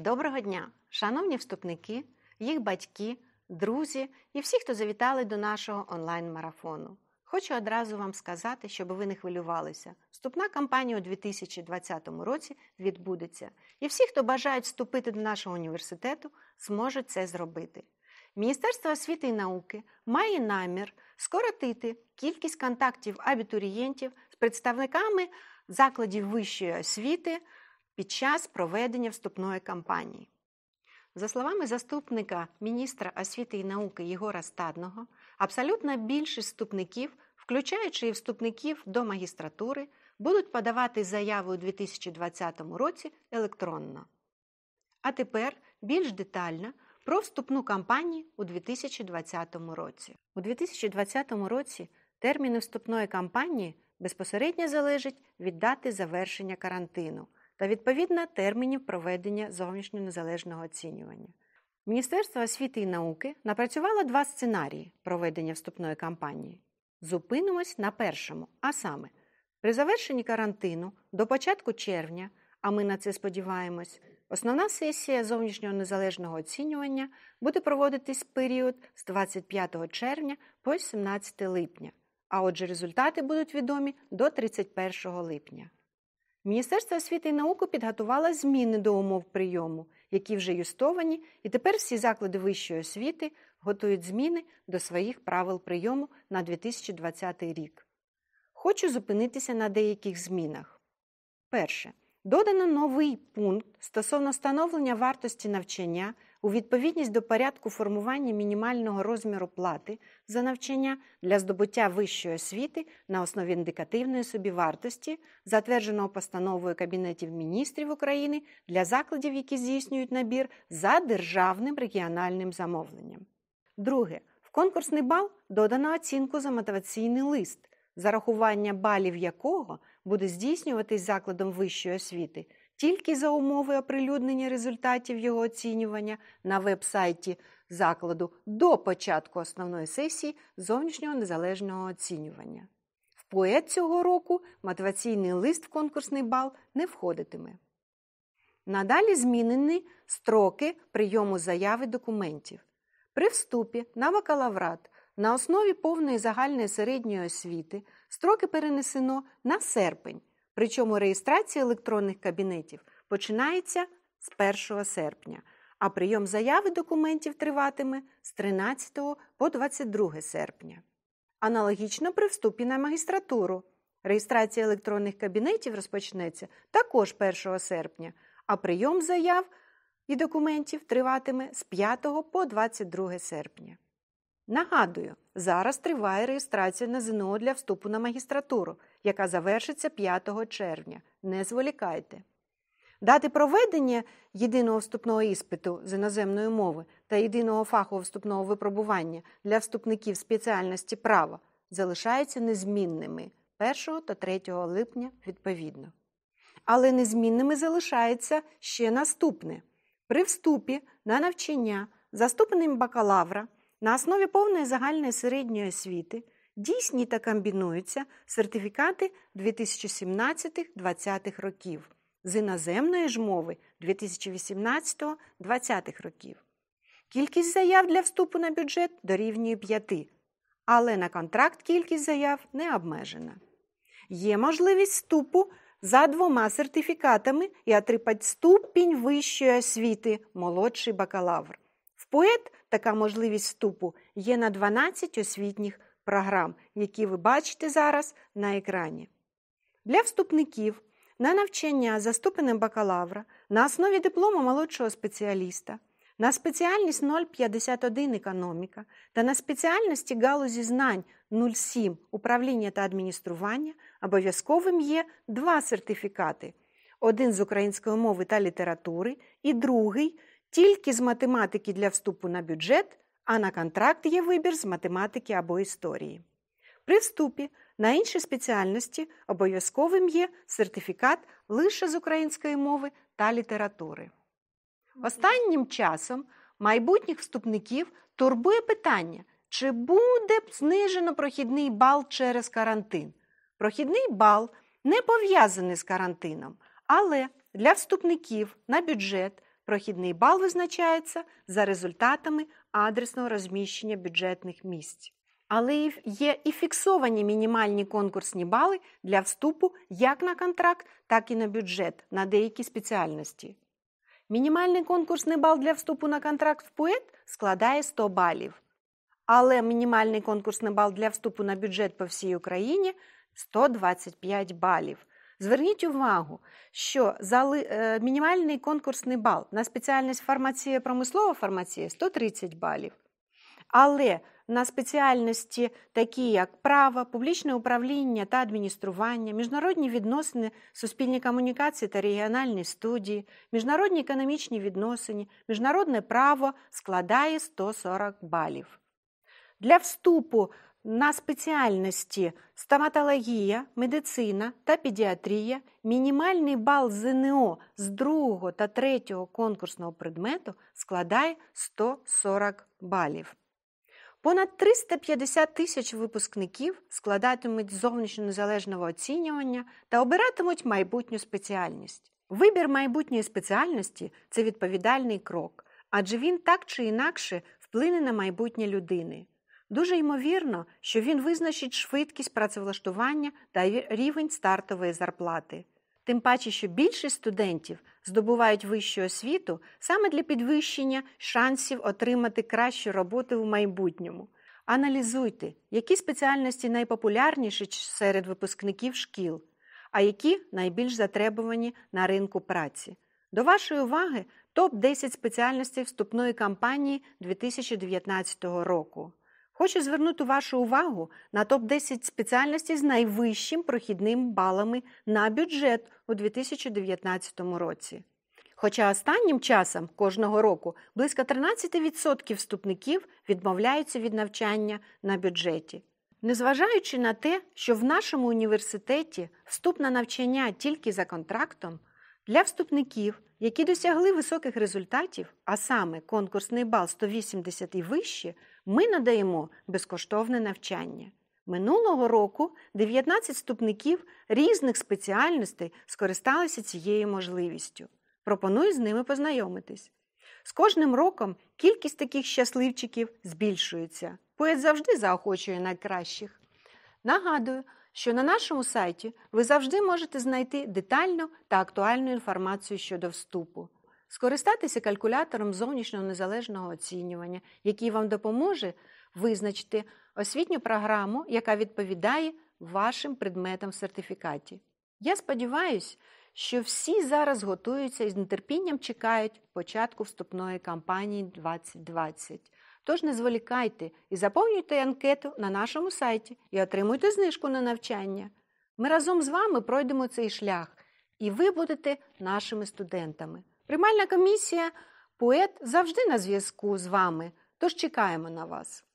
Доброго дня, шановні вступники, їх батьки, друзі і всі, хто завітали до нашого онлайн-марафону. Хочу одразу вам сказати, щоб ви не хвилювалися. Вступна кампанія у 2020 році відбудеться, і всі, хто бажають вступити до нашого університету, зможуть це зробити. Міністерство освіти і науки має намір скоротити кількість контактів абітурієнтів з представниками закладів вищої освіти під час проведення вступної кампанії. За словами заступника міністра освіти і науки Єгора Стадного, абсолютна більшість вступників, включаючи і вступників до магістратури, будуть подавати заяву у 2020 році електронно. А тепер більш детально про вступну кампанію у 2020 році. У 2020 році терміни вступної кампанії безпосередньо залежать від дати завершення карантину та відповідно термінів проведення зовнішнього незалежного оцінювання. Міністерство освіти і науки напрацювало два сценарії проведення вступної кампанії. Зупинимось на першому, а саме, при завершенні карантину до початку червня, а ми на це сподіваємось, основна сесія зовнішнього незалежного оцінювання буде проводитись період з 25 червня по 17 липня, а отже результати будуть відомі до 31 липня. Міністерство освіти і науки підготувало зміни до умов прийому, які вже юстовані, і тепер всі заклади вищої освіти готують зміни до своїх правил прийому на 2020 рік. Хочу зупинитися на деяких змінах. Перше. Додано новий пункт стосовно встановлення вартості навчання у відповідність до порядку формування мінімального розміру плати за навчання для здобуття вищої освіти на основі індикативної собівартості, затвердженого постановою Кабінетів міністрів України для закладів, які здійснюють набір за державним регіональним замовленням. Друге, в конкурсний бал додано оцінку за мотиваційний лист, зарахування балів якого буде здійснюватись закладом вищої освіти тільки за умови оприлюднення результатів його оцінювання на веб-сайті закладу до початку основної сесії зовнішнього незалежного оцінювання. В поет цього року мотиваційний лист в конкурсний бал не входитиме. Надалі змінені строки прийому заяви документів. При вступі на бакалаврат на основі повної загальної середньої освіти строки перенесено на серпень Причому реєстрація електронних кабінетів починається з 1 серпня, а прийом заяви документів триватиме з 13 по 22 серпня. Аналогічно при вступі на магістратуру. Реєстрація електронних кабінетів розпочнеться також 1 серпня, а прийом заяв і документів триватиме з 5 по 22 серпня. Нагадую, зараз триває реєстрація на ЗНО для вступу на магістратуру, яка завершиться 5 червня. Не зволікайте. Дати проведення єдиного вступного іспиту з іноземної мови та єдиного фахового вступного випробування для вступників спеціальності права залишаються незмінними 1 та 3 липня відповідно. Але незмінними залишається ще наступне: при вступі на навчання за бакалавра. На основі повної загальної середньої освіти дійсні та комбінуються сертифікати 2017-2020 років з іноземної ж мови 2018-2020 років. Кількість заяв для вступу на бюджет дорівнює 5, але на контракт кількість заяв не обмежена. Є можливість вступу за двома сертифікатами і отримати ступінь вищої освіти молодший бакалавр. В поет така можливість вступу є на 12 освітніх програм, які ви бачите зараз на екрані. Для вступників на навчання за ступенем бакалавра на основі диплому молодшого спеціаліста. На спеціальність 051 економіка та на спеціальності галузі знань 07 управління та адміністрування обов'язковим є два сертифікати: один з української мови та літератури і другий тільки з математики для вступу на бюджет, а на контракт є вибір з математики або історії. При вступі на інші спеціальності обов'язковим є сертифікат лише з української мови та літератури. Останнім часом майбутніх вступників турбує питання, чи буде знижено прохідний бал через карантин. Прохідний бал не пов'язаний з карантином, але для вступників на бюджет Прохідний бал визначається за результатами адресного розміщення бюджетних місць. Але є і фіксовані мінімальні конкурсні бали для вступу як на контракт, так і на бюджет на деякі спеціальності. Мінімальний конкурсний бал для вступу на контракт в пует складає 100 балів. Але мінімальний конкурсний бал для вступу на бюджет по всій Україні 125 балів. Зверніть увагу, що е, мінімальний конкурсний бал на спеціальність фармація промислова фармація 130 балів. Але на спеціальності, такі як право, публічне управління та адміністрування, міжнародні відносини, суспільні комунікації та регіональні студії, міжнародні економічні відносини, міжнародне право складає 140 балів. Для вступу на спеціальності стоматологія, медицина та педіатрія мінімальний бал ЗНО з другого та третього конкурсного предмету складає 140 балів. Понад 350 тисяч випускників складатимуть зовнішньо незалежного оцінювання та обиратимуть майбутню спеціальність. Вибір майбутньої спеціальності це відповідальний крок, адже він так чи інакше вплине на майбутнє людини. Дуже ймовірно, що він визначить швидкість працевлаштування та рівень стартової зарплати. Тим паче, що більшість студентів здобувають вищу освіту саме для підвищення шансів отримати кращу роботу в майбутньому. Аналізуйте, які спеціальності найпопулярніші серед випускників шкіл, а які найбільш затребувані на ринку праці. До вашої уваги топ 10 спеціальностей вступної кампанії 2019 року. Хочу звернути вашу увагу на топ-10 спеціальностей з найвищим прохідним балами на бюджет у 2019 році. Хоча останнім часом кожного року близько 13% вступників відмовляються від навчання на бюджеті. Незважаючи на те, що в нашому університеті вступ на навчання тільки за контрактом, для вступників, які досягли високих результатів, а саме конкурсний бал 180 і вище, ми надаємо безкоштовне навчання. Минулого року 19 вступників різних спеціальностей скористалися цією можливістю. Пропоную з ними познайомитись. З кожним роком кількість таких щасливчиків збільшується. Поет завжди заохочує найкращих. Нагадую, що на нашому сайті ви завжди можете знайти детальну та актуальну інформацію щодо вступу, скористатися калькулятором зовнішнього незалежного оцінювання, який вам допоможе визначити освітню програму, яка відповідає вашим предметам в сертифікаті. Я сподіваюся, що всі зараз готуються і з нетерпінням чекають початку вступної кампанії 2020. Тож не зволікайте і заповнюйте анкету на нашому сайті і отримуйте знижку на навчання. Ми разом з вами пройдемо цей шлях, і ви будете нашими студентами. Приймальна комісія поет завжди на зв'язку з вами, тож чекаємо на вас.